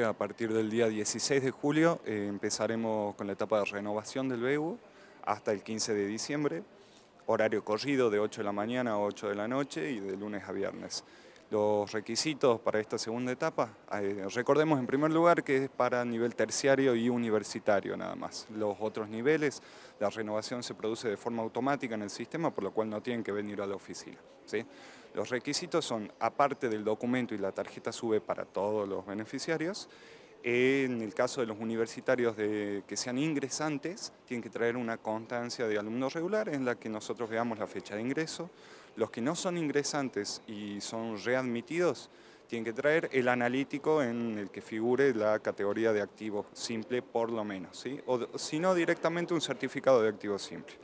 A partir del día 16 de julio eh, empezaremos con la etapa de renovación del BEU hasta el 15 de diciembre, horario corrido de 8 de la mañana a 8 de la noche y de lunes a viernes los requisitos para esta segunda etapa, eh, recordemos en primer lugar que es para nivel terciario y universitario nada más. Los otros niveles, la renovación se produce de forma automática en el sistema, por lo cual no tienen que venir a la oficina. ¿sí? Los requisitos son, aparte del documento y la tarjeta SUBE para todos los beneficiarios, en el caso de los universitarios que sean ingresantes, tienen que traer una constancia de alumnos regular, en la que nosotros veamos la fecha de ingreso. Los que no son ingresantes y son readmitidos, tienen que traer el analítico en el que figure la categoría de activo simple por lo menos, ¿sí? o si no directamente un certificado de activo simple.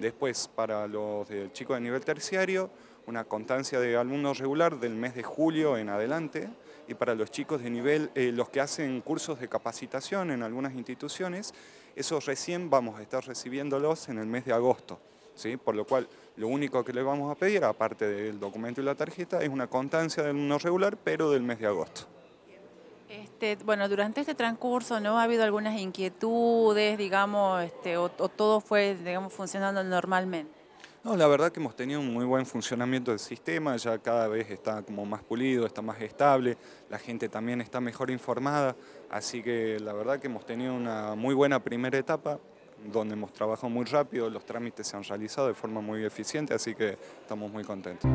Después, para los chicos de nivel terciario, una constancia de alumnos regular del mes de julio en adelante. Y para los chicos de nivel, eh, los que hacen cursos de capacitación en algunas instituciones, esos recién vamos a estar recibiéndolos en el mes de agosto. ¿sí? Por lo cual, lo único que les vamos a pedir, aparte del documento y la tarjeta, es una constancia de alumnos regular, pero del mes de agosto. Este, bueno, durante este transcurso no ha habido algunas inquietudes, digamos, este, o, todo fue, digamos, funcionando normalmente. No, la verdad que hemos tenido un muy buen funcionamiento del sistema, ya cada vez está como más pulido, está más estable, la gente también está mejor informada, así que la verdad que hemos tenido una muy buena primera etapa, donde hemos trabajado muy rápido, los trámites se han realizado de forma muy eficiente, así que estamos muy contentos.